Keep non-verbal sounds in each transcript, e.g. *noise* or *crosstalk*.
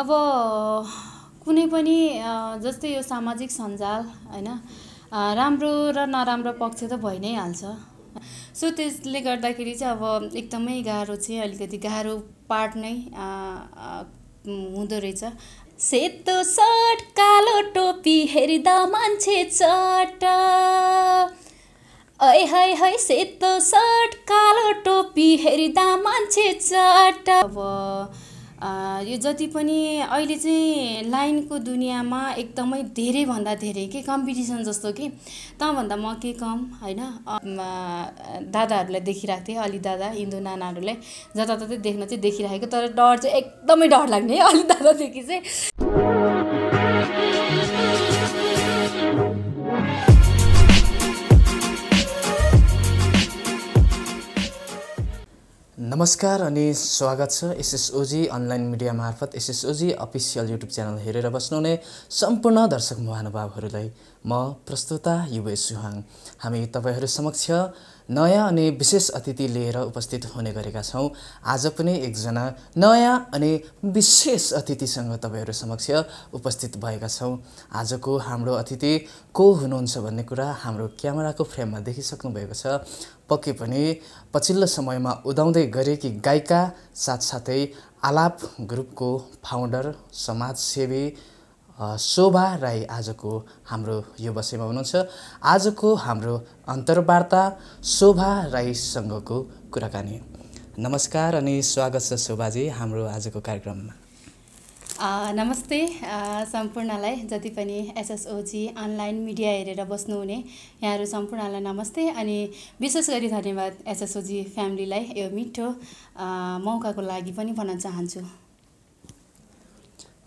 अब कुनै पनि जस्तै यो सामाजिक सञ्जाल होइन राम्रो र नराम्रो पक्ष त भइ नै हाल्छ सो त्यसले गर्दाखेरि चाहिँ अब एकदमै गाह्रो चाहिँ अलिकति गाह्रो पार्ट नै हुँदो रहेछ सेतो सर्ट कालो टोपी हेर्दा मान्छे चट ऐ है है सेतो सर्ट कालो टोपी हेर्दा मान्छे चट अब यो जति पनि अहिले चाहिँ लाइनको दुनियाँमा एकदमै धेरैभन्दा धेरै के कम्पिटिसन जस्तो कि तँभन्दा म के कम होइन दादाहरूलाई देखिरहेको थिएँ अलि दादा हिन्दू नानाहरूलाई जताततै देख्न चाहिँ देखिरहेको तर डर चाहिँ एकदमै डर लाग्ने है अलि दादादेखि चाहिँ नमस्कार अनि स्वागत छ एसएसओजी अनलाइन मिडिया मार्फत एसएसओजी अफिसियल युट्युब च्यानल हेरेर बस्नुहुने सम्पूर्ण दर्शक महानुभावहरूलाई म प्रस्तुता युवे सुहाङ हामी तपाईँहरू समक्ष नयाँ अनि विशेष अतिथि लिएर उपस्थित हुने गरेका छौँ आज पनि एकजना नयाँ अनि विशेष अतिथिसँग तपाईँहरू समक्ष उपस्थित भएका छौँ आजको हाम्रो अतिथि को हुनुहुन्छ भन्ने कुरा हाम्रो क्यामेराको फ्रेममा देखिसक्नु भएको छ पक्कै पनि पछिल्लो समयमा उदाउँदै गरेकी गायिका साथसाथै आलाप ग्रुपको फाउन्डर समाजसेवी शोभा राई आजको हाम्रो यो बसेमा हुनुहुन्छ आजको हाम्रो अन्तर्वार्ता शोभा राईसँगको कुराकानी नमस्कार अनि स्वागत छ शोभाजी हाम्रो आजको कार्यक्रममा नमस्ते सम्पूर्णलाई जति पनि एसएसओजी अनलाइन मिडिया हेरेर बस्नुहुने यहाँहरू सम्पूर्णलाई नमस्ते अनि विशेष गरी धन्यवाद एसएसओजी फ्यामिलीलाई यो मिठो मौकाको लागि पनि भन्न चाहन्छु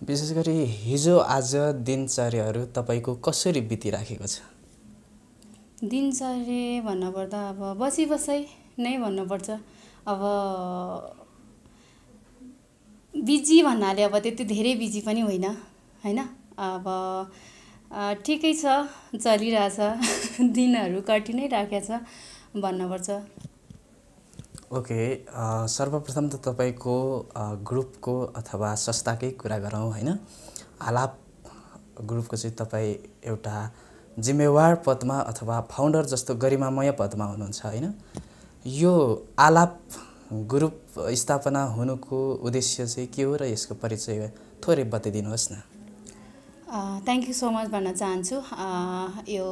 विशेष गरी हिजो आज दिनचर्याहरू तपाईँको कसरी बितिराखेको छ दिनचर्या भन्नुपर्दा अब बसी बसै नै भन्नुपर्छ अब बिजी भन्नाले अब त्यति धेरै बिजी पनि होइन होइन अब ठिकै छ चलिरहेछ *laughs* दिनहरू कटिनै राखेको छ भन्नुपर्छ ओके सर्वप्रथम त तपाईँको ग्रुपको अथवा संस्थाकै कुरा गरौँ होइन आलाप ग्रुपको चाहिँ तपाईँ एउटा जिम्मेवार पदमा अथवा फाउन्डर जस्तो गरिमामय पदमा हुनुहुन्छ होइन यो आलाप ग्रुप स्थापना हुनुको उद्देश्य चाहिँ के हो र यसको परिचय थोरै बताइदिनुहोस् न थ्याङ्क यू सो मच भन्न चाहन्छु यो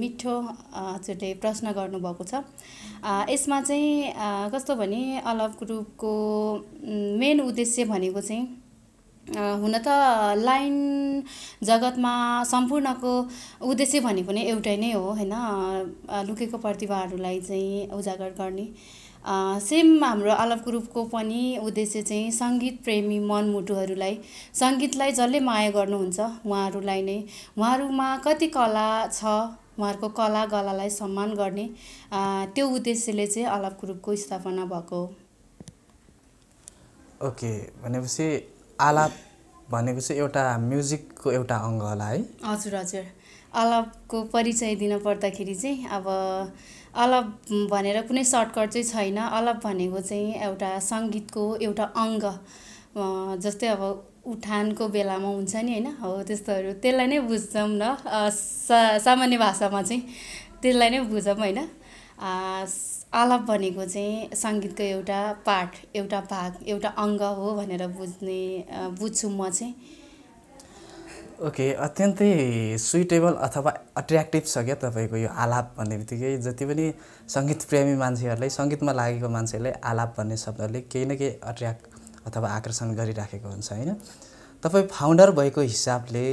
मिठो हजुरले प्रश्न गर्नुभएको छ यसमा चाहिँ कस्तो भने अलभ ग्रुपको मेन उद्देश्य भनेको चाहिँ हुन त लाइन जगतमा सम्पूर्णको उद्देश्य भनेको नै एउटै नै हो होइन लुकेको प्रतिभाहरूलाई चाहिँ उजागर गर्ने सेम हाम्रो आलभ ग्रुपको पनि उद्देश्य चाहिँ सङ्गीत प्रेमी मनमुटुहरूलाई सङ्गीतलाई जसले माया गर्नुहुन्छ उहाँहरूलाई नै उहाँहरूमा कति कला छ उहाँहरूको कला गलालाई सम्मान गर्ने त्यो उद्देश्यले चाहिँ अलाप ग्रुपको स्थापना भएको हो ओके भनेपछि आलाप भनेको चाहिँ एउटा म्युजिकको एउटा अङ्ग होला है हजुर हजुर अलापको परिचय दिन पर्दाखेरि चाहिँ अब अलप भनेर कुनै सर्टकट चाहिँ छैन अलप भनेको चाहिँ एउटा सङ्गीतको एउटा अङ्ग जस्तै अब उठानको बेलामा हुन्छ नि होइन हो त्यस्तोहरू त्यसलाई नै बुझ्छौँ न सामान्य भाषामा चाहिँ त्यसलाई नै बुझौँ होइन आलाप भनेको चाहिँ सङ्गीतको एउटा पार्ट एउटा भाग एउटा अङ्ग हो भनेर बुझ्ने बुझ्छु म चाहिँ ओके अत्यन्तै सुइटेबल अथवा अट्र्याक्टिभ छ क्या तपाईँको यो आलाप भन्ने बित्तिकै जति पनि सङ्गीत प्रेमी मान्छेहरूलाई सङ्गीतमा लागेको मान्छेहरूलाई आलाप भन्ने शब्दले केही न केही अट्र्याक्ट अथवा आकर्षण गरिराखेको हुन्छ होइन तपाईँ फाउन्डर भएको हिसाबले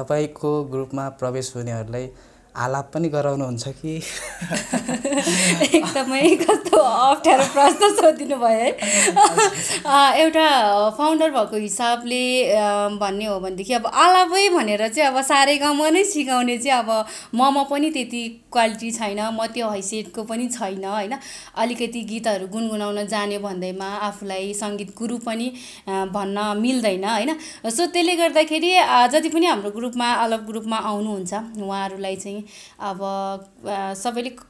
तपाईँको ग्रुपमा प्रवेश हुनेहरूलाई आलाप पनि गराउनुहुन्छ कि *laughs* एकदमै कस्तो अप्ठ्यारो प्रश्न सोधिनु भयो है *laughs* एउटा फाउन्डर भएको हिसाबले भन्ने हो भनेदेखि अब आलापै भनेर चाहिँ अब सारे गाउँमा नै सिकाउने चाहिँ अब ममा पनि त्यति क्वालिटी छैन म त्यो हैसियतको पनि छैन होइन अलिकति गीतहरू गुनगुनाउन जाने भन्दैमा आफूलाई सङ्गीत गुरु पनि भन्न मिल्दैन होइन सो त्यसले गर्दाखेरि जति पनि हाम्रो ग्रुपमा अलग ग्रुपमा आउनुहुन्छ उहाँहरूलाई चाहिँ अब सबैले क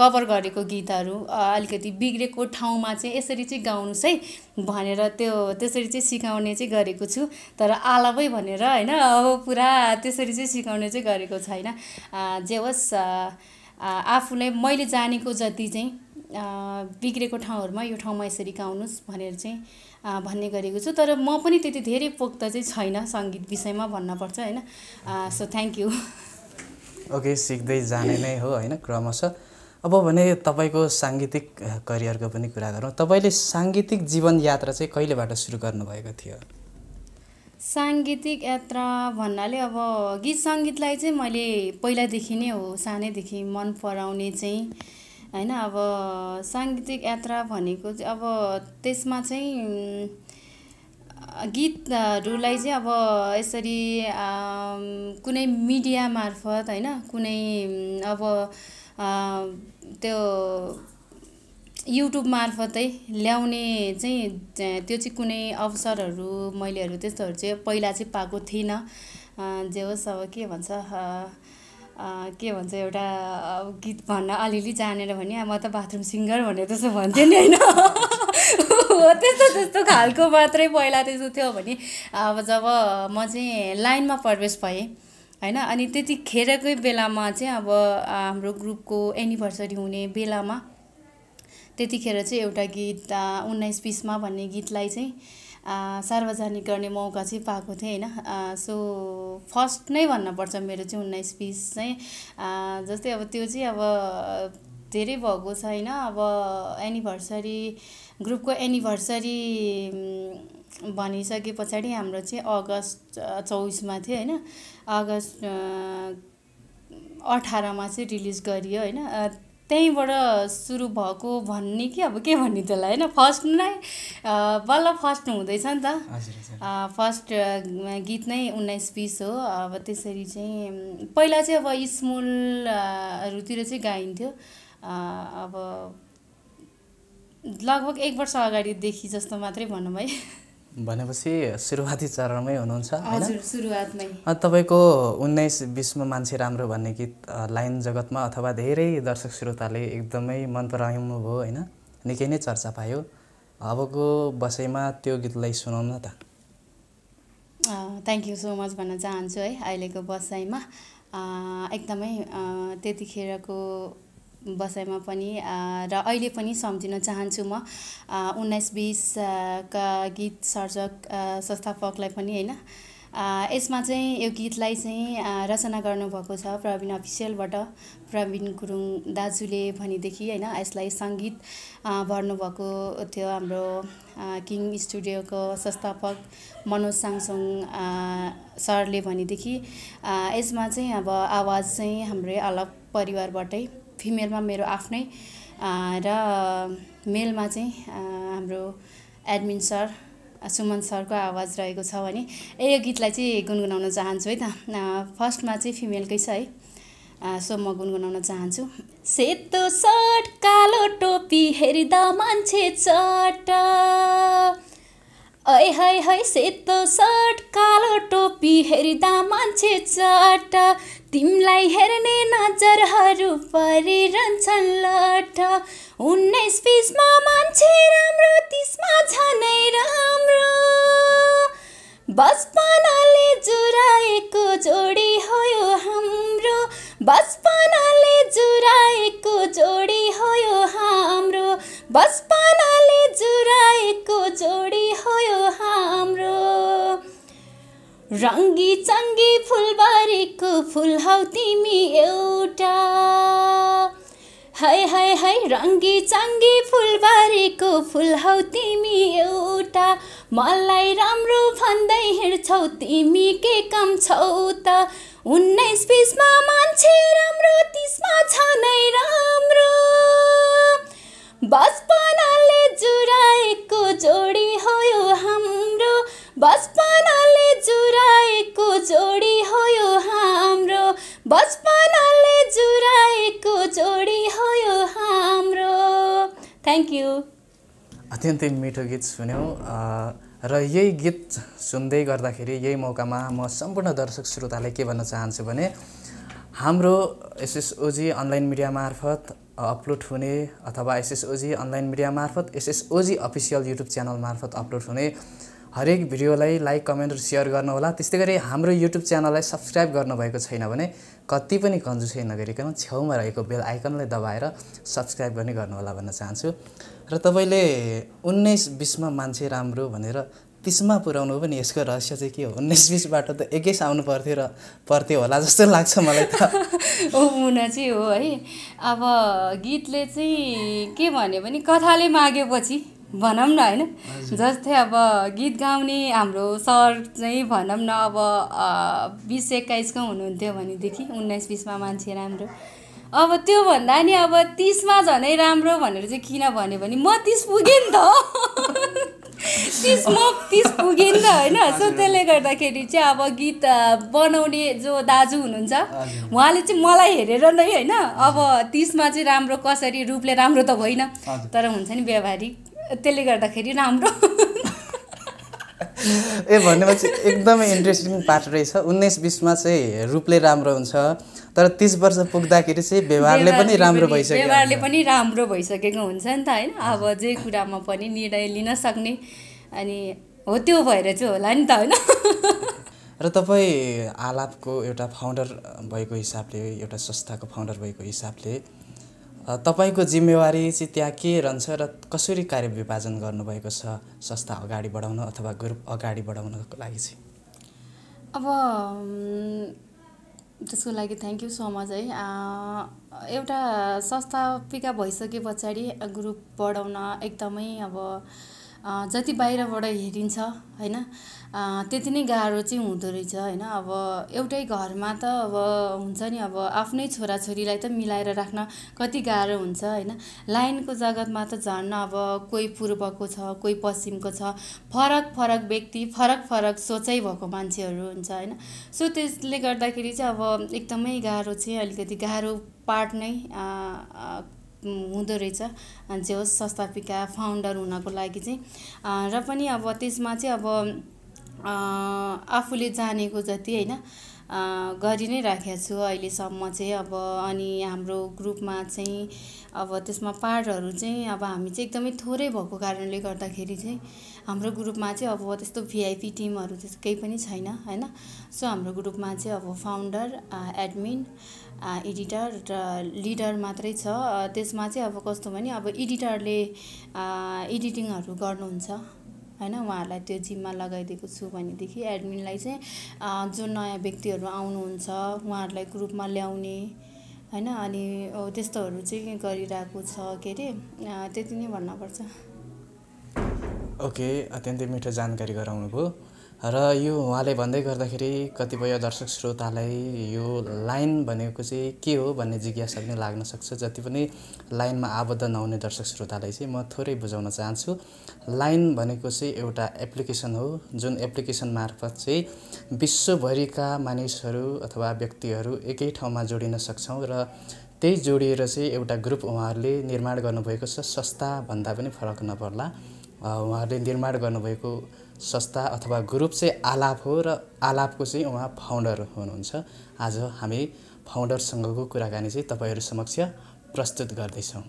कभर गरेको गीतहरू अलिकति बिग्रेको ठाउँमा चाहिँ यसरी चाहिँ गाउनुहोस् है भनेर त्यो त्यसरी चाहिँ सिकाउने चाहिँ गरेको छु तर आलापै भनेर होइन अब पुरा त्यसरी चाहिँ सिकाउने चाहिँ गरेको छैन जे होस् आफूलाई मैले जानेको जति चाहिँ बिग्रेको ठाउँहरूमा यो ठाउँमा यसरी गाउनुहोस् भनेर चाहिँ भन्ने गरेको छु तर म पनि त्यति धेरै पोख्त चाहिँ छैन सङ्गीत विषयमा भन्नपर्छ होइन सो थ्याङ्क यू ओके सिक्दै जाने नै हो होइन क्रमशः अब भने तपाईँको साङ्गीतिक करियरको पनि कुरा गरौँ तपाईँले साङ्गीतिक यात्रा चाहिँ कहिलेबाट सुरु गर्नुभएको थियो साङ्गीतिक यात्रा भन्नाले अब गीत सङ्गीतलाई चाहिँ मैले पहिलादेखि नै हो सानैदेखि मन पराउने चाहिँ होइन अब साङ्गीतिक यात्रा भनेको चाहिँ अब त्यसमा चाहिँ गीतहरूलाई चाहिँ अब यसरी कुनै मिडिया मार्फत होइन कुनै अब त्यो युट्युब मार्फतै ल्याउने चाहिँ त्यो चाहिँ कुनै अवसरहरू मैलेहरू त्यस्तोहरू चाहिँ पहिला चाहिँ पाएको थिइनँ जे होस् अब के भन्छ के भन्छ एउटा गीत भन्न अलिअलि जानेर भने म त बाथरुम सिङ्गर भनेर त्यसो भन्थेँ नि होइन *laughs* हो त्यस्तो त्यस्तो खालको मात्रै पहिला त्यस्तो थियो भने अब जब म चाहिँ लाइनमा प्रवेश भएँ होइन अनि त्यतिखेरकै बेलामा चाहिँ अब हाम्रो ग्रुपको एनिभर्सरी हुने बेलामा त्यतिखेर चाहिँ एउटा गीत उन्नाइस बिसमा भन्ने गीतलाई चाहिँ सार्वजनिक गर्ने मौका चाहिँ पाएको थिएँ होइन सो फर्स्ट नै भन्नुपर्छ मेरो चाहिँ उन्नाइस बिस चाहिँ जस्तै अब त्यो चाहिँ अब धेरै भएको छ होइन अब एनिभर्सरी ग्रुपको एनिभर्सरी भनिसके पछाडि हाम्रो चाहिँ अगस्त चौबिसमा थियो होइन अगस्त अठारमा चाहिँ रिलिज गरियो होइन त्यहीँबाट सुरु भएको भन्ने कि अब के भन्ने त्यसलाई होइन फर्स्ट नै बल्ल फर्स्ट हुँदैछ नि त फर्स्ट गीत नै उन्नाइस बिस हो अब त्यसरी चाहिँ पहिला चाहिँ अब स्मुलहरूतिर चाहिँ गाइन्थ्यो अब लगभग एक वर्ष अगाडिदेखि जस्तो मात्रै भनौँ है भनेपछि सुरुवाती चरणमै हुनुहुन्छ तपाईँको उन्नाइस बिसमा मान्छे राम्रो भन्ने गीत लाइन जगतमा अथवा धेरै दर्शक श्रोताले एकदमै मन पराउनु भयो होइन निकै नै चर्चा पायो अबको बसैमा त्यो गीतलाई सुनाउन त थ्याङ्क यू सो मच भन्न चाहन्छु है अहिलेको बसाइमा एकदमै त्यतिखेरको बसाइमा पनि र अहिले पनि सम्झिन चाहन्छु म उन्नाइस बिसका गीत सर्जक संस्थापकलाई पनि होइन यसमा चाहिँ यो गीतलाई चाहिँ रचना गर्नुभएको छ प्रवीण अफिसियलबाट प्रवीण गुरुङ दाजुले भनेदेखि होइन यसलाई सङ्गीत भर्नुभएको थियो हाम्रो किङ स्टुडियोको संस्थापक मनोज साङसोङ सरले भनेदेखि यसमा चाहिँ अब आवाज चाहिँ हाम्रै अलग परिवारबाटै फिमेलमा मेरो आफ्नै र मेलमा चाहिँ हाम्रो एडमिन सर सुमन सरको आवाज रहेको छ भने ए यो गीतलाई चाहिँ गुनगुनाउन चाहन्छु है त फर्स्टमा चाहिँ फिमेलकै छ है सो म गुनगुनाउन चाहन्छु सेतो सर्ट कालो टोपी हेरिदा मान्छे चट ऐ है है सेतो सर्ट कालो टोपी हेर्दा मान्छे चट तिमलाई हेर्ने नजरहरू परिरहन्छन् लट उन्नाइस बिसमा मान्छे राम्रो तिसमा झनै राम्रो बचपनाले चङ्गी फुलबारीको फुल हौ तिमी एउटा है है है रङ्गी चङ्गी फुलबारीको फुल हौ तिमी एउटा मलाई राम्रो भन्दै हिँड्छौ तिमी के काम छौ त उन्नाइस बिसमा मान्छे राम्रो तिसमा छ नै राम्रो बचपनाले जुराएको जोडी हो यो हाम्रो बचपनाले जुराएको जोडी हो यो हाम्रो बचपनाले जुराएको जोडी हो यो हाम्रो थ्याङ्क यू अत्यन्तै मिठो गीत सुन्यौँ र यही गीत सुन्दै गर्दाखेरि यही मौकामा म सम्पूर्ण दर्शक श्रोतालाई के भन्न चाहन्छु भने हाम्रो एसएसओजी अनलाइन मिडिया मार्फत अपलोड हुने अथवा एसएसओजी अनलाइन मिडिया मार्फत एसएसओजी अफिसियल युट्युब च्यानल मार्फत अपलोड हुने हरेक भिडियोलाई लाइक कमेन्ट र सेयर गर्नुहोला त्यस्तै गरी हाम्रो युट्युब च्यानललाई सब्सक्राइब गर्नुभएको छैन भने कति पनि कन्जुसै नगरिकन छेउमा रहेको बेल आइकनलाई दबाएर सब्सक्राइब गर्ने गर्नुहोला भन्न चाहन्छु र तपाईँले उन्नाइस बिसमा मान्छे राम्रो भनेर बिचमा पुऱ्याउनु पनि यसको रहस्य चाहिँ के हो उन्नाइस बिचबाट त एकै आउनु पर्थ्यो र पर्थ्यो होला जस्तो लाग्छ मलाई त *laughs* ओ मुना चाहिँ हो है अब गीतले चाहिँ के भन्यो भने कथाले मागेपछि भनौँ न होइन जस्तै अब गीत गाउने हाम्रो सर चाहिँ भनौँ न अब बिस एक्काइसको हुनुहुन्थ्यो भनेदेखि उन्नाइस बिसमा मान्छे राम्रो अब त्योभन्दा नि अब तिसमा झनै राम्रो भनेर चाहिँ किन भन्यो भने म तिस पुगेँ नि त *laughs* तिस म तिस पुगेँ नि त होइन सो त्यसले गर्दाखेरि चाहिँ अब गीत बनाउने जो दाजु हुनुहुन्छ उहाँले चाहिँ मलाई हेरेर नै होइन अब तिसमा चाहिँ राम्रो कसरी रूपले राम्रो त होइन तर हुन्छ नि व्यवहारिक त्यसले गर्दाखेरि राम्रो ए भनेपछि एकदमै इन्ट्रेस्टिङ पार्ट रहेछ उन्नाइस बिसमा चाहिँ रूपले राम्रो हुन्छ तर तिस वर्ष पुग्दाखेरि चाहिँ व्यवहारले पनि राम्रो भइसक्यो व्यवहारले पनि राम्रो भइसकेको हुन्छ नि त होइन अब जे कुरामा पनि निर्णय लिन सक्ने अनि हो त्यो भएर चाहिँ होला नि त होइन र तपाईँ आलापको एउटा फाउन्डर भएको हिसाबले एउटा संस्थाको फाउन्डर भएको हिसाबले तपाईँको जिम्मेवारी चाहिँ त्यहाँ के रहन्छ र कसरी कार्य विभाजन गर्नुभएको छ संस्था अगाडि बढाउन अथवा ग्रुप अगाडि बढाउनको लागि चाहिँ अब त्यसको लागि थ्याङ्क यू सो मच है एउटा संस्थापिका भइसके पछाडि ग्रुप बढाउन एकदमै अब जति बाहिरबाट हेरिन्छ होइन त्यति नै गाह्रो चाहिँ हुँदो रहेछ होइन अब एउटै घरमा त अब हुन्छ नि अब आफ्नै छोराछोरीलाई त मिलाएर राख्न कति गाह्रो हुन्छ होइन लाइनको जगतमा त झन् अब कोही पूर्वको छ कोही पश्चिमको छ फरक फरक व्यक्ति फरक फरक सोचाइ भएको मान्छेहरू हुन्छ होइन सो त्यसले गर्दाखेरि चाहिँ अब एकदमै गाह्रो चाहिँ अलिकति गाह्रो पार्ट नै हुँदो रहेछ जे होस् संस्थापिका फाउन्डर हुनको लागि चाहिँ र पनि अब त्यसमा चाहिँ अब आफूले जानेको जति होइन गरि नै राखेको छु अहिलेसम्म चाहिँ अब अनि हाम्रो ग्रुपमा चाहिँ अब त्यसमा पार्टहरू चाहिँ अब हामी चाहिँ एकदमै थोरै भएको कारणले गर्दाखेरि चाहिँ हाम्रो ग्रुपमा चाहिँ अब त्यस्तो भिआइपी टिमहरू त्यस्तो केही पनि छैन होइन सो हाम्रो ग्रुपमा चाहिँ अब फाउन्डर एडमिन एडिटर र लिडर मात्रै छ त्यसमा चाहिँ अब कस्तो भने अब एडिटरले एडिटिङहरू गर्नुहुन्छ होइन उहाँहरूलाई त्यो जिम्मा लगाइदिएको छु भनेदेखि एडमिनलाई चाहिँ जो नयाँ व्यक्तिहरू आउनुहुन्छ उहाँहरूलाई ग्रुपमा ल्याउने होइन अनि त्यस्तोहरू चाहिँ गरिरहेको छ के अरे त्यति नै भन्नुपर्छ ओके अत्यन्तै मिठो जानकारी गराउनुभयो र यो उहाँले भन्दै गर्दाखेरि कतिपय दर्शक श्रोतालाई यो लाइन भनेको चाहिँ के हो भन्ने जिज्ञासा पनि लाग्न सक्छ जति पनि लाइनमा आबद्ध नहुने दर्शक श्रोतालाई चाहिँ म थोरै बुझाउन चाहन्छु लाइन भनेको चाहिँ एउटा एप्लिकेसन हो जुन एप्लिकेसन मार्फत चाहिँ विश्वभरिका मानिसहरू अथवा व्यक्तिहरू एकै ठाउँमा जोडिन सक्छौँ र त्यही जोडिएर चाहिँ एउटा ग्रुप उहाँहरूले निर्माण गर्नुभएको छ सस्ता भन्दा पनि फरक नपर्ला उहाँहरूले निर्माण गर्नुभएको संस्था अथवा ग्रुप चाहिँ आलाप हो र आलापको चाहिँ उहाँ फाउन्डर हुनुहुन्छ आज हामी फाउन्डरसँगको कुराकानी चाहिँ तपाईँहरू समक्ष प्रस्तुत गर्दैछौँ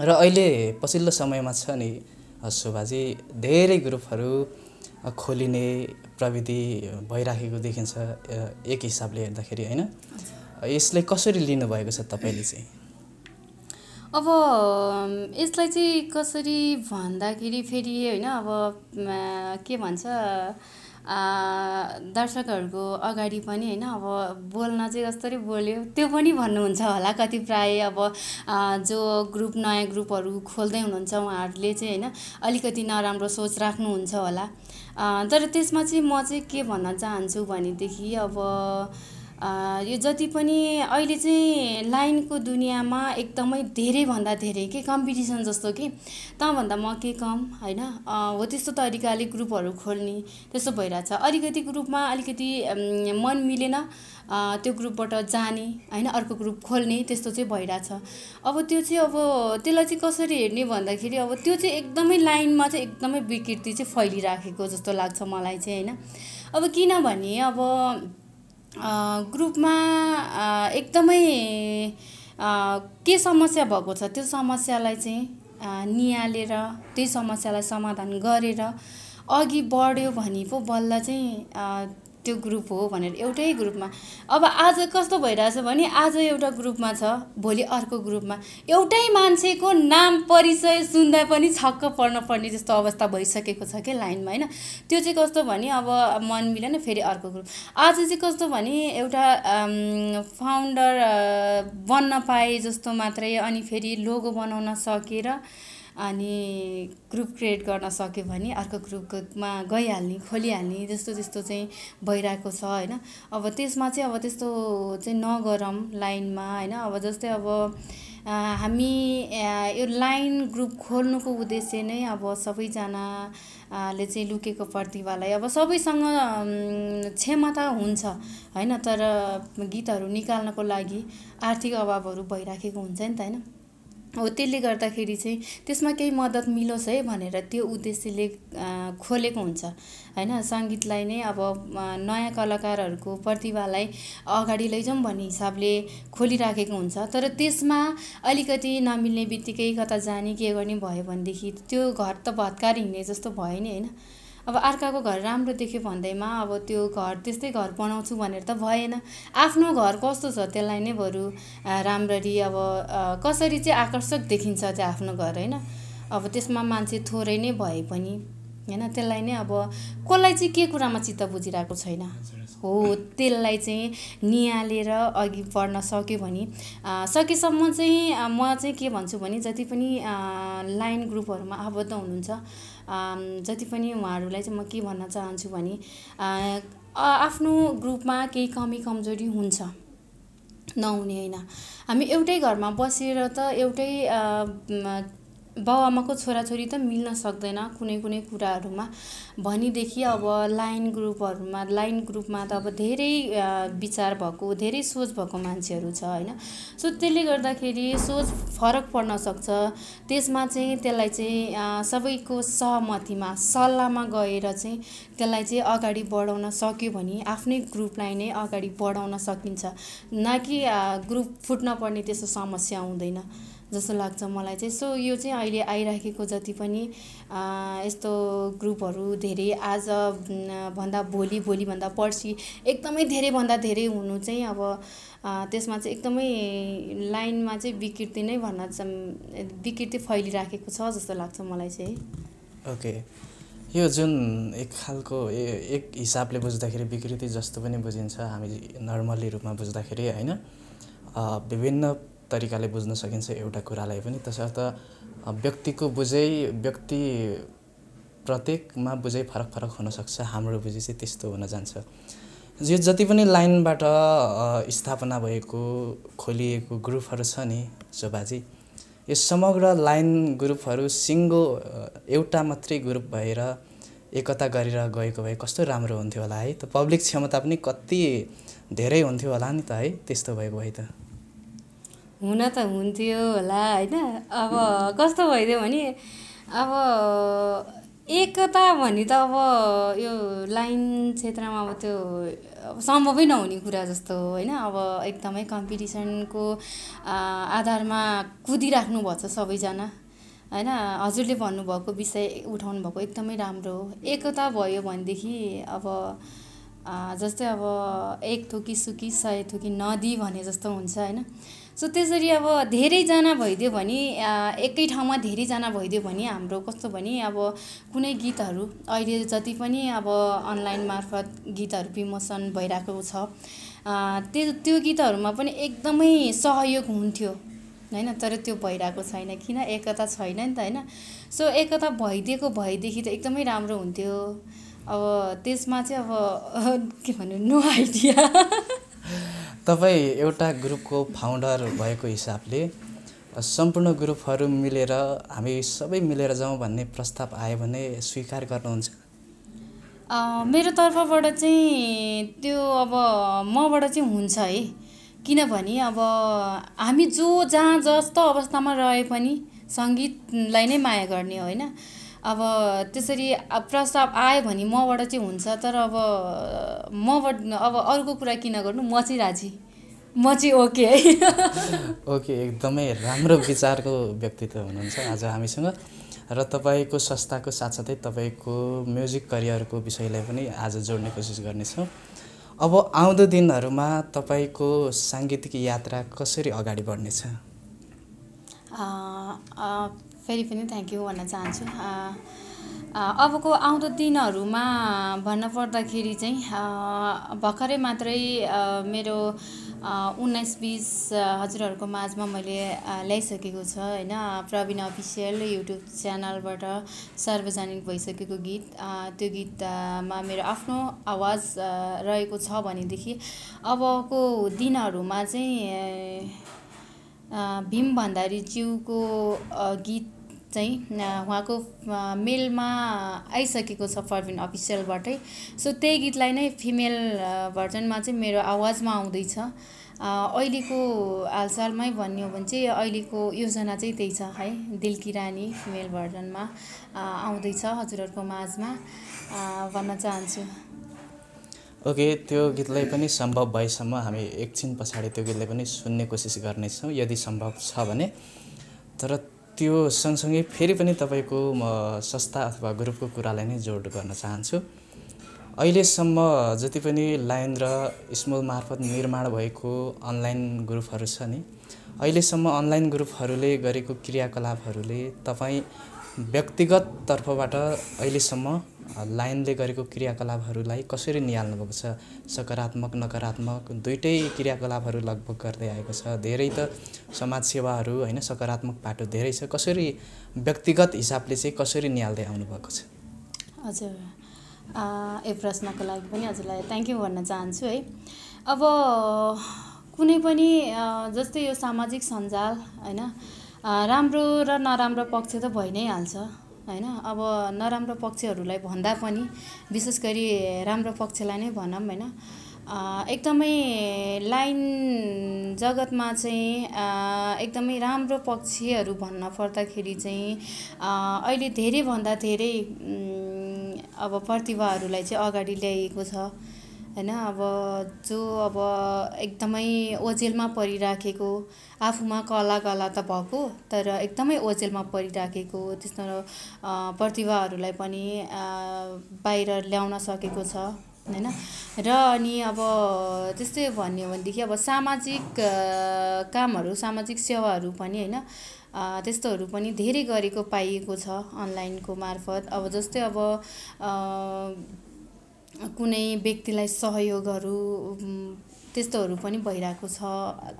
र अहिले पछिल्लो समयमा छ नि शोभाजी धेरै ग्रुपहरू खोलिने प्रविधि भइराखेको देखिन्छ एक हिसाबले हेर्दाखेरि होइन यसलाई कसरी लिनुभएको छ तपाईँले चाहिँ अब यसलाई चाहिँ कसरी भन्दाखेरि फेरि होइन अब के भन्छ दर्शकहरूको अगाडि पनि होइन अब बोल्न चाहिँ कसरी बोल्यो त्यो पनि भन्नुहुन्छ होला कति प्राय अब जो ग्रुप नयाँ ग्रुपहरू खोल्दै हुनुहुन्छ उहाँहरूले चाहिँ होइन अलिकति नराम्रो सोच राख्नुहुन्छ होला तर त्यसमा चाहिँ म चाहिँ के भन्न चाहन्छु भनेदेखि अब यो जति पनि अहिले चाहिँ लाइनको दुनियाँमा एकदमै धेरैभन्दा धेरै के कम्पिटिसन जस्तो कि तँभन्दा म के कम होइन हो त्यस्तो तरिकाले ग्रुपहरू खोल्ने त्यस्तो भइरहेछ अलिकति ग्रुपमा अलिकति मन मिलेन त्यो ग्रुपबाट जाने होइन अर्को ग्रुप खोल्ने त्यस्तो चाहिँ भइरहेछ अब त्यो चाहिँ अब त्यसलाई चाहिँ कसरी हेर्ने भन्दाखेरि अब त्यो चाहिँ एकदमै लाइनमा चाहिँ एकदमै विकृति चाहिँ फैलिराखेको जस्तो लाग्छ मलाई चाहिँ होइन अब किनभने अब ग्रुपमा एकदमै के समस्या भएको छ त्यो समस्यालाई चाहिँ निहालेर त्यही समस्यालाई समाधान गरेर अघि बढ्यो भने पो बल्ल चाहिँ त्यो ग्रुप हो भनेर एउटै ग्रुपमा अब आज कस्तो भइरहेछ भने आज एउटा ग्रुपमा छ भोलि अर्को ग्रुपमा एउटै मान्छेको नाम परिचय सुन्दा पनि छक्क पर्न पर्ने जस्तो अवस्था भइसकेको छ क्या लाइनमा होइन त्यो चाहिँ कस्तो भने अब मन मिलेन फेरि अर्को ग्रुप आज चाहिँ कस्तो भने एउटा फाउन्डर बन्न पाए जस्तो मात्रै अनि फेरि लोगो बनाउन सकेर अनि ग्रुप क्रिएट गर्न सक्यो भने अर्को ग्रुपमा गइहाल्ने खोलिहाल्ने जस्तो जस्तो चाहिँ भइरहेको छ होइन अब त्यसमा चाहिँ अब त्यस्तो चाहिँ नगरौँ लाइनमा होइन अब जस्तै अब हामी यो लाइन ग्रुप खोल्नुको उद्देश्य नै अब सबैजनाले चाहिँ लुकेको प्रतिभालाई अब सबैसँग क्षमता हुन्छ होइन तर गीतहरू निकाल्नको लागि आर्थिक अभावहरू भइराखेको हुन्छ नि त होइन हो त्यसले गर्दाखेरि चाहिँ त्यसमा केही मद्दत मिलोस् है भनेर त्यो उद्देश्यले खोलेको हुन्छ होइन सङ्गीतलाई नै अब नयाँ कलाकारहरूको प्रतिभालाई अगाडि लैजाउँ भन्ने हिसाबले खोलिराखेको हुन्छ तर त्यसमा अलिकति नमिल्ने बित्तिकै कता जाने के गर्ने भयो भनेदेखि त्यो घर त भत्कार हिँड्ने जस्तो भयो नि होइन अब अर्काको घर राम्रो देख्यो भन्दैमा अब त्यो घर त्यस्तै घर बनाउँछु भनेर त भएन आफ्नो घर कस्तो छ त्यसलाई नै बरु राम्ररी अब कसरी चाहिँ आकर्षक देखिन्छ त्यो आफ्नो घर होइन अब त्यसमा मान्छे थोरै नै भए पनि होइन त्यसलाई नै अब कसलाई चाहिँ के कुरामा चित्त बुझिरहेको छैन हो त्यसलाई चाहिँ निहालेर अघि बढ्न सक्यो भने सकेसम्म चाहिँ म चाहिँ के भन्छु भने जति पनि लाइन ग्रुपहरूमा आबद्ध हुनुहुन्छ जति पनि उहाँहरूलाई चाहिँ म के भन्न चाहन्छु भने आफ्नो ग्रुपमा केही कमी कमजोरी हुन्छ नहुने होइन हामी एउटै घरमा बसेर त एउटै आमाको छोराछोरी त मिल्न सक्दैन कुनै कुनै कुराहरूमा भनेदेखि अब लाइन ग्रुपहरूमा लाइन ग्रुपमा त अब धेरै विचार भएको धेरै सोच भएको मान्छेहरू छ होइन सो त्यसले गर्दाखेरि सोच फरक पर्न सक्छ त्यसमा चाहिँ त्यसलाई चाहिँ सबैको सहमतिमा सल्लाहमा गएर चाहिँ त्यसलाई चाहिँ अगाडि बढाउन सक्यो भने आफ्नै ग्रुपलाई नै अगाडि बढाउन सकिन्छ न कि ग्रुप फुट्न पर्ने त्यस्तो समस्या हुँदैन जस्तो लाग्छ मलाई चाहिँ सो यो चाहिँ अहिले आइराखेको जति पनि यस्तो ग्रुपहरू धेरै आज भन्दा भोलि भोलिभन्दा पर्सि एकदमै धेरैभन्दा धेरै हुनु चाहिँ अब त्यसमा चाहिँ एकदमै लाइनमा चाहिँ विकृति नै भन्न विकृति फैलिराखेको छ जस्तो लाग्छ मलाई चाहिँ ओके यो जुन एक खालको ए एक हिसाबले बुझ्दाखेरि विकृति जस्तो पनि बुझिन्छ हामी नर्मली रूपमा बुझ्दाखेरि होइन विभिन्न तरिकाले बुझ्न सकिन्छ एउटा कुरालाई पनि तसर्थ व्यक्तिको बुझै व्यक्ति प्रत्येकमा बुझै फरक फरक हुनसक्छ हाम्रो बुझाइ चाहिँ त्यस्तो हुन जान्छ यो जति पनि लाइनबाट स्थापना भएको खोलिएको ग्रुपहरू छ नि बाजी यो समग्र लाइन ग्रुपहरू सिङ्गो एउटा मात्रै ग्रुप भएर एकता गरेर गएको भए कस्तो राम्रो हुन्थ्यो होला है त पब्लिक क्षमता पनि कति धेरै हुन्थ्यो होला नि त है त्यस्तो भएको भए त हुन त हुन्थ्यो होला होइन अब कस्तो भइदियो भने अब एकता भने त अब यो लाइन क्षेत्रमा अब त्यो सम्भवै नहुने कुरा जस्तो हो होइन अब एकदमै कम्पिटिसनको आधारमा कुदिराख्नु भएको छ सबैजना होइन हजुरले भन्नुभएको विषय उठाउनु भएको एकदमै राम्रो हो एकता भयो भनेदेखि अब जस्तै अब एक थोकी सुकी सय थोकी नदी भने जस्तो हुन्छ होइन सो त्यसरी अब धेरैजना भइदियो भने एकै ठाउँमा धेरैजना भइदियो भने हाम्रो कस्तो भने अब कुनै गीतहरू अहिले जति पनि अब अनलाइन मार्फत गीतहरू विमोचन भइरहेको छ त्यो त्यो गीतहरूमा पनि एकदमै सहयोग हुन्थ्यो होइन तर त्यो भइरहेको छैन किन एकता छैन नि त होइन सो एकता भइदिएको भएदेखि त एकदमै राम्रो हुन्थ्यो अब त्यसमा चाहिँ अब *laughs* के भन्नु नो आइडिया *laughs* तपाईँ एउटा ग्रुपको फाउन्डर भएको हिसाबले सम्पूर्ण ग्रुपहरू मिलेर हामी सबै मिलेर जाउँ भन्ने प्रस्ताव आयो भने स्वीकार गर्नुहुन्छ मेरो तर्फबाट चाहिँ त्यो अब मबाट चाहिँ हुन्छ है किनभने अब हामी जो जहाँ जस्तो अवस्थामा रहे पनि सङ्गीतलाई नै माया गर्ने होइन अब त्यसरी प्रस्ताव आयो भने मबाट चाहिँ हुन्छ तर अब मबाट अब अर्को कुरा किन गर्नु म चाहिँ राजी म चाहिँ ओके है *laughs* ओके एकदमै राम्रो विचारको व्यक्तित्व हुनुहुन्छ आज हामीसँग र तपाईँको संस्थाको साथसाथै तपाईँको म्युजिक करियरको विषयलाई पनि आज जोड्ने कोसिस गर्नेछौँ अब आउँदो दिनहरूमा तपाईँको साङ्गीतिक यात्रा कसरी अगाडि बढ्नेछ फेरि पनि थ्याङ्क यू भन्न चाहन्छु अबको आउँदो दिनहरूमा भन्नपर्दाखेरि चाहिँ भर्खरै मात्रै मेरो उन्नाइस बिस हजुरहरूको माझमा मैले ल्याइसकेको छ होइन प्रवीण अफिसियल युट्युब च्यानलबाट सार्वजनिक भइसकेको गीत त्यो गीतमा मेरो आफ्नो आवाज रहेको छ भनेदेखि अबको दिनहरूमा चाहिँ भीम भण्डारी गीत चाहिँ उहाँको मेलमा आइसकेको छ फर्बिन अफिसियलबाटै सो त्यही गीतलाई नै फिमेल भर्जनमा चाहिँ मेरो आवाजमा आउँदैछ अहिलेको हालसालमै भन्यो भने चाहिँ अहिलेको योजना चाहिँ त्यही छ है दिलकी रानी फिमेल भर्जनमा आउँदैछ हजुरहरूको माझमा भन्न चाहन्छु ओके त्यो गीतलाई पनि सम्भव भएसम्म हामी एकछिन पछाडि त्यो गीतलाई पनि सुन्ने कोसिस गर्नेछौँ यदि सम्भव छ भने तर त्यो सँगसँगै फेरि पनि तपाईँको म संस्था अथवा ग्रुपको कुरालाई नै जोड गर्न चाहन्छु अहिलेसम्म जति पनि लाइन र स्मल मार्फत निर्माण भएको अनलाइन ग्रुपहरू छ नि अहिलेसम्म अनलाइन ग्रुपहरूले गरेको क्रियाकलापहरूले तपाईँ व्यक्तिगत तर्फबाट अहिलेसम्म लाइनले गरेको क्रियाकलापहरूलाई कसरी निहाल्नु भएको छ सकारात्मक नकारात्मक दुइटै क्रियाकलापहरू लगभग गर्दै आएको छ धेरै त समाजसेवाहरू होइन सकारात्मक बाटो धेरै छ कसरी व्यक्तिगत हिसाबले चाहिँ कसरी निहाल्दै आउनुभएको छ हजुर यो प्रश्नको लागि पनि हजुरलाई थ्याङ्क यू भन्न चाहन्छु है अब कुनै पनि जस्तै यो सामाजिक सञ्जाल होइन राम्रो र नराम्रो पक्ष त भइ नै हाल्छ होइन अब नराम्रो पक्षहरूलाई भन्दा पनि विशेष गरी राम्रो पक्षलाई नै भनौँ होइन एकदमै लाइन जगतमा चाहिँ एकदमै राम्रो पक्षहरू भन्न पर्दाखेरि चाहिँ अहिले धेरैभन्दा धेरै अब प्रतिभाहरूलाई चाहिँ अगाडि ल्याइएको छ होइन अब जो अब एकदमै ओझेलमा परिराखेको आफूमा कला कला त भएको तर एकदमै ओझेलमा परिराखेको त्यस्तो प्रतिभाहरूलाई पनि बाहिर ल्याउन सकेको छ होइन र अनि अब त्यस्तै भन्यो भनेदेखि अब सामाजिक कामहरू सामाजिक सेवाहरू पनि होइन त्यस्तोहरू पनि धेरै गरेको पाइएको छ अनलाइनको मार्फत अब जस्तै अब कुनै व्यक्तिलाई सहयोगहरू त्यस्तोहरू पनि भइरहेको छ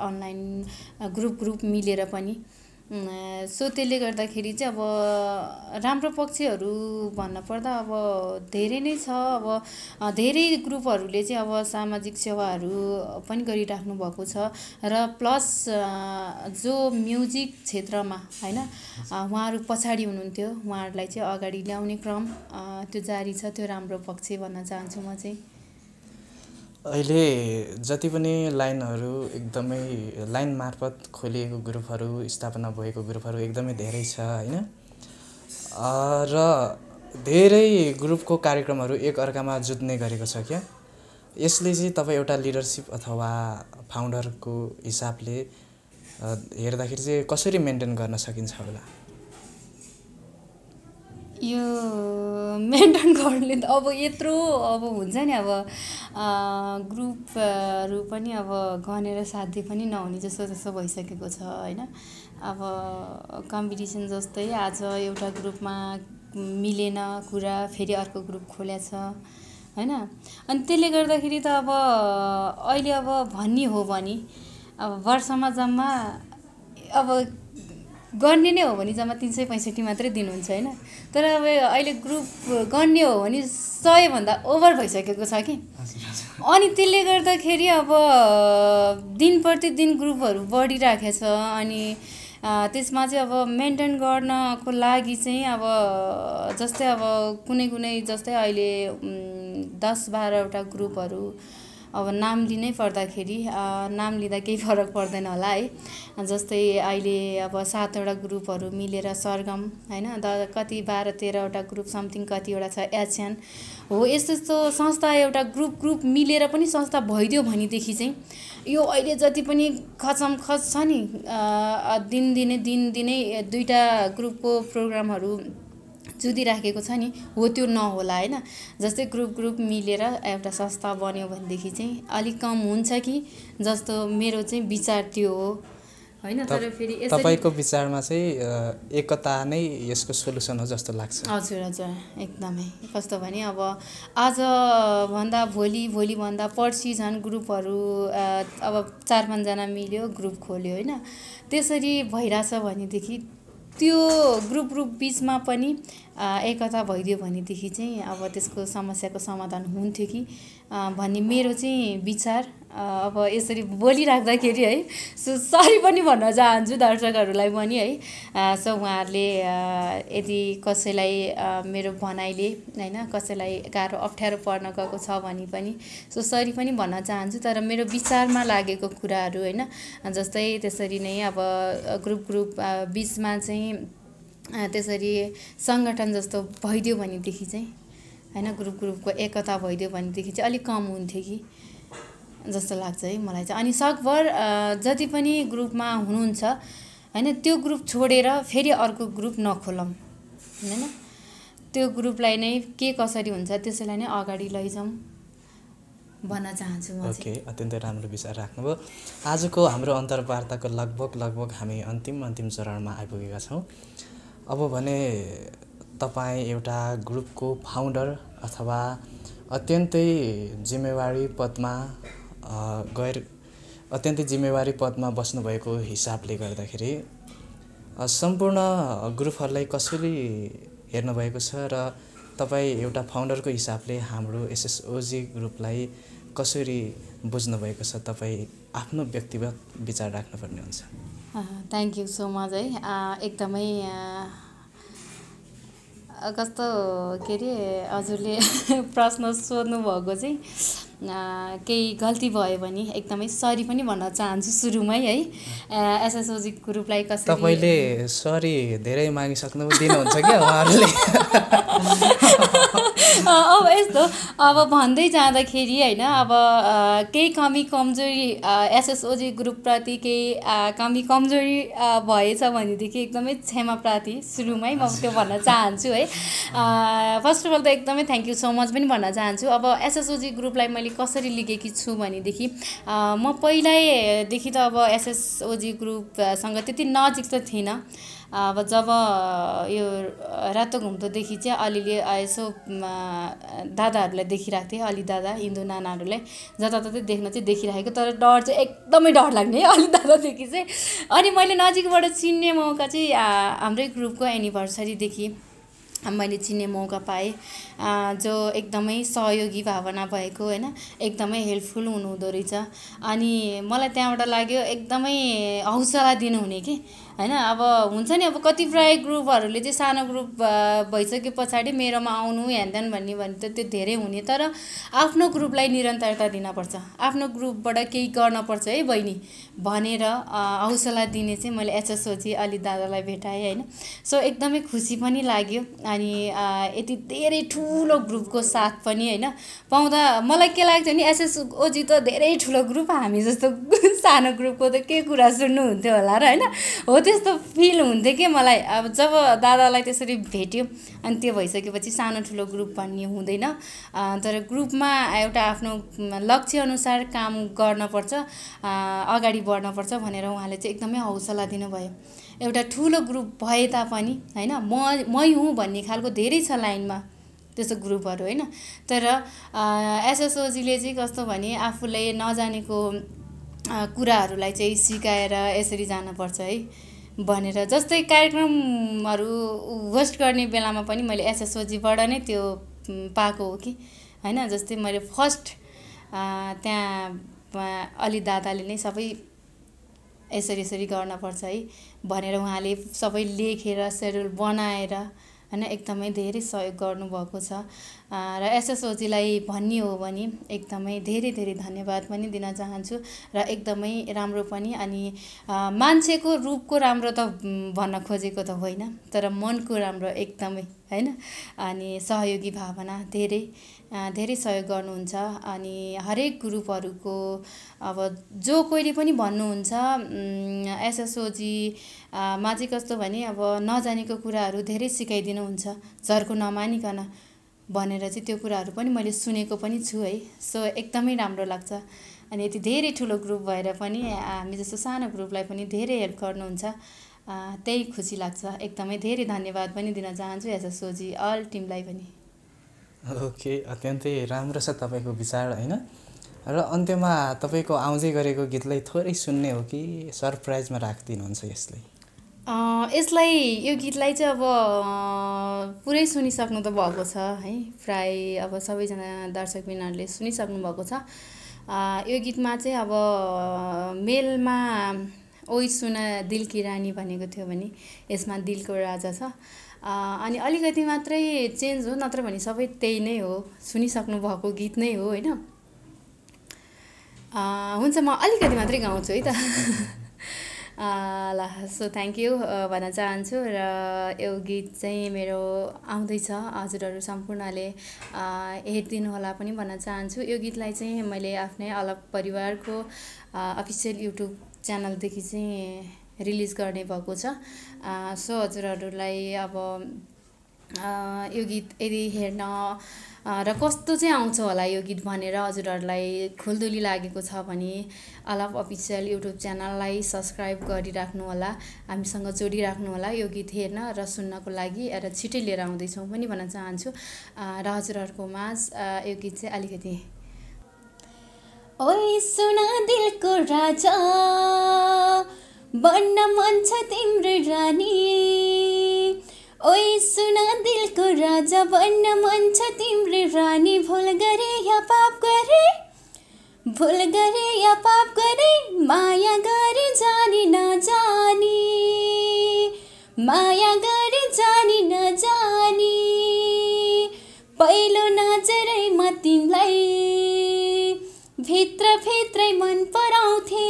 अनलाइन ग्रुप ग्रुप मिलेर पनि सो त्यसले गर्दाखेरि चाहिँ अब राम्रो पक्षहरू भन्नपर्दा अब धेरै नै छ अब धेरै ग्रुपहरूले चाहिँ अब सामाजिक सेवाहरू पनि गरिराख्नु भएको छ र प्लस जो म्युजिक क्षेत्रमा होइन उहाँहरू पछाडि हुनुहुन्थ्यो उहाँहरूलाई चाहिँ अगाडि ल्याउने क्रम त्यो जारी छ त्यो राम्रो पक्ष भन्न चाहन्छु म चाहिँ अहिले जति पनि लाइनहरू एकदमै लाइन मार्फत खोलिएको ग्रुपहरू स्थापना भएको ग्रुपहरू एकदमै धेरै छ होइन र धेरै ग्रुपको कार्यक्रमहरू एकअर्कामा जुत्ने गरेको छ क्या यसले चाहिँ तपाईँ एउटा लिडरसिप अथवा फाउन्डरको हिसाबले हेर्दाखेरि चाहिँ कसरी मेन्टेन गर्न सकिन्छ होला यो मेन्टेन गर्नुले त अब यत्रो अब हुन्छ नि अब ग्रुपहरू पनि अब गनेर साध्य पनि नहुने जस्तो जस्तो भइसकेको छ होइन अब कम्पिटिसन जस्तै आज एउटा ग्रुपमा मिलेन कुरा फेरि अर्को ग्रुप खोल्या छ होइन अनि त्यसले गर्दाखेरि त अब अहिले अब भन्ने हो भने अब वर्षमा जम्मा अब गर्ने नै हो भने जम्मा तिन सय पैँसठी मात्रै दिनुहुन्छ होइन तर अब अहिले ग्रुप गर्ने हो भने सयभन्दा ओभर भइसकेको छ कि अनि त्यसले गर्दाखेरि अब दिन प्रतिदिन ग्रुपहरू बढिराखेको छ अनि त्यसमा चाहिँ अब मेन्टेन गर्नको लागि चाहिँ अब जस्तै अब कुनै कुनै जस्तै अहिले दस बाह्रवटा ग्रुपहरू अब नाम लिनै पर्दाखेरि नाम लिँदा केही फरक पर्दैन होला है जस्तै अहिले अब सातवटा ग्रुपहरू मिलेर सरगम होइन द कति बाह्र तेह्रवटा ग्रुप समथिङ कतिवटा छ एचएन हो यस्तो यस्तो संस्था एउटा ग्रुप ग्रुप मिलेर पनि संस्था भइदियो भनेदेखि चाहिँ यो अहिले जति पनि खचमखच छ नि दिनदिनै दिनदिनै दुईवटा ग्रुपको प्रोग्रामहरू जुधिराखेको छ नि हो त्यो नहोला होइन जस्तै ग्रुप ग्रुप मिलेर एउटा संस्था बन्यो भनेदेखि चाहिँ अलिक कम हुन्छ कि जस्तो मेरो चाहिँ विचार त्यो हो होइन तर फेरि तपाईँको विचारमा चाहिँ एकता नै यसको सोल्युसन हो जस्तो लाग्छ हजुर हजुर एकदमै कस्तो भने अब आजभन्दा भोलि भोलिभन्दा पर्सि झन् ग्रुपहरू अब चार पाँचजना मिल्यो ग्रुप खोल्यो होइन त्यसरी भइरहेछ भनेदेखि त्यो ग्रुप ग्रुप बिचमा पनि एकता भइदियो भनेदेखि चाहिँ अब त्यसको समस्याको समाधान हुन्थ्यो कि भन्ने मेरो चाहिँ विचार अब यसरी बोलिराख्दाखेरि है सो सरी पनि भन्न चाहन्छु दर्शकहरूलाई पनि है सो उहाँहरूले यदि कसैलाई मेरो भनाइले होइन कसैलाई गाह्रो अप्ठ्यारो पर्न गएको छ भने पनि सो सरी पनि भन्न चाहन्छु तर मेरो विचारमा लागेको कुराहरू होइन जस्तै त्यसरी नै अब ग्रुप ग्रुप बिचमा चाहिँ त्यसरी सङ्गठन जस्तो भइदियो भनेदेखि चाहिँ होइन ग्रुप ग्रुपको एकता भइदियो भनेदेखि चाहिँ अलिक कम हुन्थ्यो कि जस्तो लाग्छ है मलाई चाहिँ अनि सकभर जति पनि ग्रुपमा हुनुहुन्छ होइन त्यो ग्रुप छोडेर फेरि अर्को ग्रुप नखोलौँ होइन त्यो ग्रुपलाई नै के कसरी हुन्छ त्यसैलाई नै अगाडि लैजाउँ भन्न चाहन्छु म ओके अत्यन्तै राम्रो विचार राख्नुभयो आजको हाम्रो अन्तर्वार्ताको लगभग लगभग हामी अन्तिम अन्तिम चरणमा आइपुगेका छौँ अब भने तपाईँ एउटा ग्रुपको फाउन्डर अथवा अत्यन्तै जिम्मेवारी पदमा गैर अत्यन्तै जिम्मेवारी पदमा बस्नुभएको हिसाबले गर्दाखेरि सम्पूर्ण ग्रुपहरूलाई कसरी हेर्नुभएको छ र तपाईँ एउटा फाउन्डरको हिसाबले हाम्रो एसएसओजी ग्रुपलाई कसरी बुझ्नुभएको छ तपाईँ आफ्नो व्यक्तिगत विचार राख्नुपर्ने हुन्छ थ्याङ्क यू सो मच है एकदमै कस्तो के अरे हजुरले *laughs* प्रश्न सोध्नुभएको चाहिँ केही गल्ती भयो भने एकदमै सरी पनि भन्न चाहन्छु सुरुमै है एसएसओजी ग्रुपलाई कसरी तपाईँले सरी धेरै मागिसक्नु दिनुहुन्छ क्या उहाँहरूले *laughs* अब यस्तो अब भन्दै जाँदाखेरि होइन अब केही कमी कमजोरी एसएसओजी ग्रुपप्रति केही कमी कमजोरी भएछ भनेदेखि एकदमै क्षमाप्रति सुरुमै म त्यो भन्न चाहन्छु है फर्स्ट अफ अल त एकदमै थ्याङ्क यू सो मच पनि भन्न चाहन्छु अब एसएसओजी ग्रुपलाई मैले कसरी लेखेकी छु भनेदेखि म पहिल्यैदेखि त अब एसएसओजी ग्रुपसँग त्यति नजिक त थिइनँ अब जब यो रातो घुम्दोदेखि चाहिँ अलिअलि यसो दादाहरूलाई देखिरहेको थिएँ अलि दादा हिन्दू नानाहरूलाई जताततै देख्न चाहिँ देखिरहेको तर डर चाहिँ एकदमै डर लाग्ने अलि दादादेखि चाहिँ अनि मैले नजिकबाट चिन्ने मौका चाहिँ हाम्रै ग्रुपको एनिभर्सरीदेखि मैले चिन्ने मौका पाएँ जो एकदमै सहयोगी भावना भएको होइन एकदमै हेल्पफुल हुनुहुँदो रहेछ अनि मलाई त्यहाँबाट लाग्यो एकदमै हौसला दिनुहुने कि होइन अब हुन्छ नि अब कति प्राय ग्रुपहरूले चाहिँ सानो ग्रुप भइसके पछाडि मेरोमा आउनु हेर्दैन भन्ने भने त त्यो धेरै हुने तर आफ्नो ग्रुपलाई निरन्तरता दिनपर्छ आफ्नो ग्रुपबाट केही गर्नपर्छ है बहिनी भनेर हौसला दिने चाहिँ मैले एचएसओजी अलि दादालाई भेटाएँ होइन सो एकदमै खुसी पनि लाग्यो अनि यति धेरै ठुलो ग्रुपको साथ पनि होइन पाउँदा मलाई के लाग्छ भने एसएसओजी त धेरै ठुलो ग्रुप हामी जस्तो *laughs* सानो ग्रुपको त के कुरा सुन्नुहुन्थ्यो होला र होइन हो त्यस्तो फिल हुन्थ्यो कि मलाई अब जब दादालाई त्यसरी भेट्यो अनि त्यो भइसकेपछि सानो ठुलो ग्रुप भन्ने हुँदैन तर ग्रुपमा एउटा आफ्नो लक्ष्यअनुसार काम गर्नपर्छ अगाडि बढ्नपर्छ भनेर उहाँले चाहिँ एकदमै हौसला दिनुभयो एउटा ठुलो ग्रुप भए तापनि होइन म मै हुँ भन्ने खालको धेरै छ लाइनमा त्यस्तो ग्रुपहरू होइन तर एसएसओजीले चाहिँ कस्तो भने आफूले नजानेको कुराहरूलाई चाहिँ सिकाएर यसरी जानुपर्छ है भनेर जस्तै कार्यक्रमहरू होस्ट गर्ने बेलामा पनि मैले एसएसओजीबाट नै त्यो पाएको हो कि होइन जस्तै मैले फर्स्ट त्यहाँ अलि दादाले नै सबै यसरी यसरी गर्नपर्छ है भनेर उहाँले सबै लेखेर सेड्युल बनाएर होइन एकदमै धेरै सहयोग गर्नुभएको छ र एसएसओजीलाई भन्ने हो भने एकदमै धेरै धेरै धन्यवाद पनि दिन चाहन्छु र एकदमै राम्रो पनि अनि मान्छेको रूपको राम्रो त भन्न खोजेको त होइन तर मनको राम्रो एकदमै होइन अनि सहयोगी भावना धेरै धेरै सहयोग गर्नुहुन्छ अनि हरेक ग्रुपहरूको अब जो कोहीले पनि भन्नुहुन्छ एसएसओजीमा चाहिँ कस्तो भने अब नजानेको कुराहरू धेरै सिकाइदिनुहुन्छ झर्को नमानिकन भनेर चाहिँ त्यो कुराहरू पनि मैले सुनेको पनि छु है सो एकदमै राम्रो लाग्छ अनि यति धेरै ठुलो ग्रुप भएर पनि हामी जस्तो सानो ग्रुपलाई पनि धेरै हेल्प गर्नुहुन्छ त्यही खुसी लाग्छ एकदमै धेरै धन्यवाद पनि दिन चाहन्छु एज अ सोजी अल टिमलाई पनि ओके अत्यन्तै राम्रो छ तपाईँको विचार होइन र अन्त्यमा तपाईँको आउँदै गरेको गीतलाई थोरै सुन्ने हो कि सरप्राइजमा राखिदिनुहुन्छ यसले यसलाई यो गीतलाई चाहिँ अब पुरै सुनिसक्नु त भएको छ है प्राय अब सबैजना दर्शकबिनहरूले सुनिसक्नु भएको छ यो गीतमा चाहिँ अब मेलमा ओइ सुन दिल कि रानी भनेको थियो भने यसमा दिलको राजा छ अनि अलिकति मात्रै चेन्ज हो नत्र भने सबै त्यही नै हो सुनिसक्नु भएको गीत नै हो होइन हुन्छ म अलिकति मात्रै गाउँछु है त *laughs* ल सो थ्याङ्क यू भन्न चाहन्छु र यो गीत चाहिँ मेरो आउँदैछ हजुरहरू सम्पूर्णले होला पनि भन्न चाहन्छु यो गीतलाई चाहिँ मैले आफ्नै अलग परिवारको अफिसियल युट्युब च्यानलदेखि चाहिँ रिलिज गर्ने भएको छ सो हजुरहरूलाई अब यो गीत यदि हेर्न र कस्तो चाहिँ आउँछ होला यो गीत भनेर हजुरहरूलाई खुल्दुली लागेको छ भने अलाप अफिसियल युट्युब च्यानललाई सब्सक्राइब गरिराख्नु होला हामीसँग जोडिराख्नु होला यो गीत हेर्न र सुन्नको लागि र छिटै लिएर आउँदैछौँ पनि भन्न चाहन्छु र हजुरहरूको माझ यो गीत चाहिँ अलिकति ओइ सुन दिलको राजा बन्न मन छ तिम्रो रानी ओइ सुन दिलको राजा बन्न मन छ तिम्रो रानी भुल गरे या पाप गरे भुल गरे या पाप गरे माया गरे जानी नजानी माया गरे जानी नजानी पहिलो म तिमीलाई भित्र भित्रै मन पराउँथे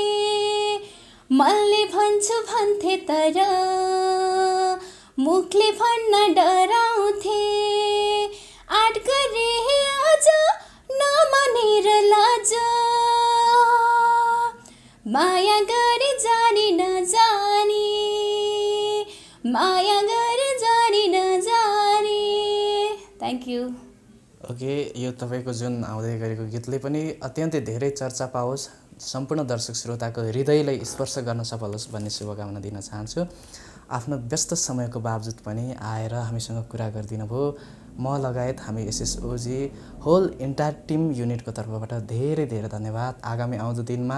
मनले भन्छु भन्थे तर मैले भन्न डराउँथे आँट गरे आज नमानेर लाज माया गरे जाने नजाने माया गरे जाने नजाने थ्याङ्क यू ओके यो तपाईँको जुन आउँदै गरेको गीतले पनि अत्यन्तै धेरै चर्चा पाओस् सम्पूर्ण दर्शक श्रोताको हृदयलाई स्पर्श गर्न सफल होस् भन्ने शुभकामना दिन चाहन्छु आफ्नो व्यस्त समयको बावजुद पनि आएर हामीसँग कुरा गरिदिनु म लगायत हामी एसएसओजी होल इन्टायर टिम युनिटको तर्फबाट धेरै धेरै धन्यवाद आगामी आउँदो दिनमा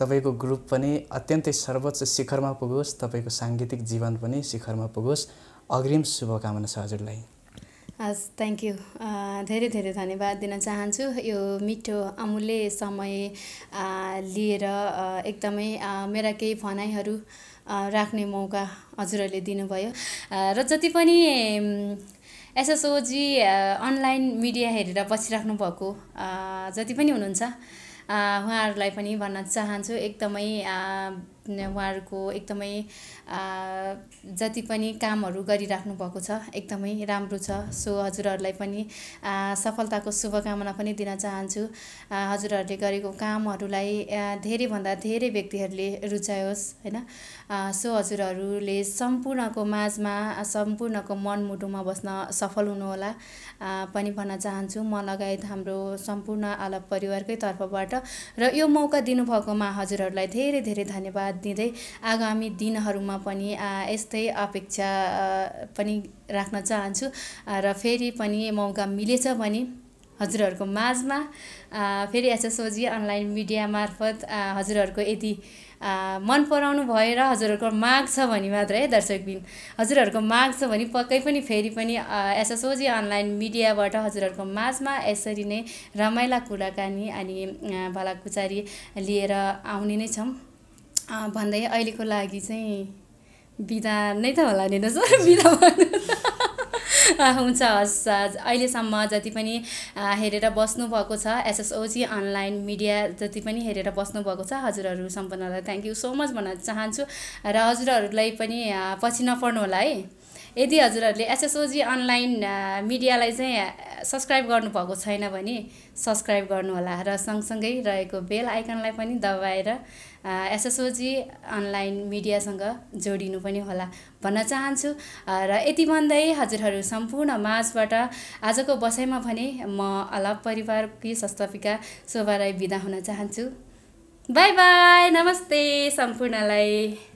तपाईँको ग्रुप पनि अत्यन्तै सर्वोच्च शिखरमा पुगोस् तपाईँको साङ्गीतिक जीवन पनि शिखरमा पुगोस् अग्रिम शुभकामना छ हजुरलाई हस् थ्याङ्क यू धेरै धेरै धन्यवाद दिन चाहन्छु यो मिठो अमूल्य समय लिएर एकदमै मेरा केही भनाइहरू राख्ने मौका हजुरहरूले दिनुभयो र जति पनि एसएसओजी अनलाइन मिडिया हेरेर बसिराख्नु भएको जति पनि हुनुहुन्छ उहाँहरूलाई पनि भन्न चाहन्छु एकदमै उहाँहरूको एकदमै जति पनि कामहरू गरिराख्नु भएको छ एकदमै राम्रो छ सो हजुरहरूलाई पनि सफलताको शुभकामना पनि दिन चाहन्छु हजुरहरूले गरेको कामहरूलाई धेरैभन्दा धेरै व्यक्तिहरूले रुचाओस् होइन सो हजुरहरूले सम्पूर्णको माझमा सम्पूर्णको मनमुटुमा बस्न सफल हुनुहोला पनि भन्न चाहन्छु म लगायत हाम्रो सम्पूर्ण आलप परिवारकै तर्फबाट र यो मौका दिनुभएकोमा हजुरहरूलाई धेरै धेरै धन्यवाद दिँदै आगामी दिनहरूमा पनि यस्तै अपेक्षा पनि राख्न चाहन्छु र फेरि पनि मौका मिलेछ भने हजुरहरूको माझमा फेरि एसएसओजी अनलाइन मिडिया मार्फत हजुरहरूको यदि मन पराउनु भएर हजुरहरूको माग छ भने मात्र है दर्शकबिन हजुरहरूको माग छ भने पक्कै पनि फेरि पनि एसएसओजी अनलाइन मिडियाबाट हजुरहरूको माझमा यसरी नै रमाइला कुराकानी अनि भलाकुचारी लिएर आउने नै छौँ भन्दै अहिलेको लागि चाहिँ बिदा नै त होला नि सर *laughs* बिदा *laughs* हुन्छ हस् अहिलेसम्म जति पनि हेरेर बस्नुभएको छ एसएसओजी अनलाइन मिडिया जति पनि हेरेर बस्नुभएको छ हजुरहरू सम्पूर्णलाई थ्याङ्क यू सो मच भन्न चाहन्छु र हजुरहरूलाई पनि पछि नपर्नु होला है यदि हजुरहरूले एसएसओजी अनलाइन मिडियालाई चाहिँ सब्सक्राइब गर्नुभएको छैन भने सब्सक्राइब गर्नुहोला र सँगसँगै रहेको बेल आइकनलाई पनि दबाएर एसएसओजी अनलाइन मिडियासँग जोडिनु पनि होला भन्न चाहन्छु र यति भन्दै हजुरहरू सम्पूर्ण माझबाट आजको बसाइमा भने म अलप परिवारकी संस्थापिका शोभा राई बिदा हुन चाहन्छु बाई बाई नमस्ते सम्पूर्णलाई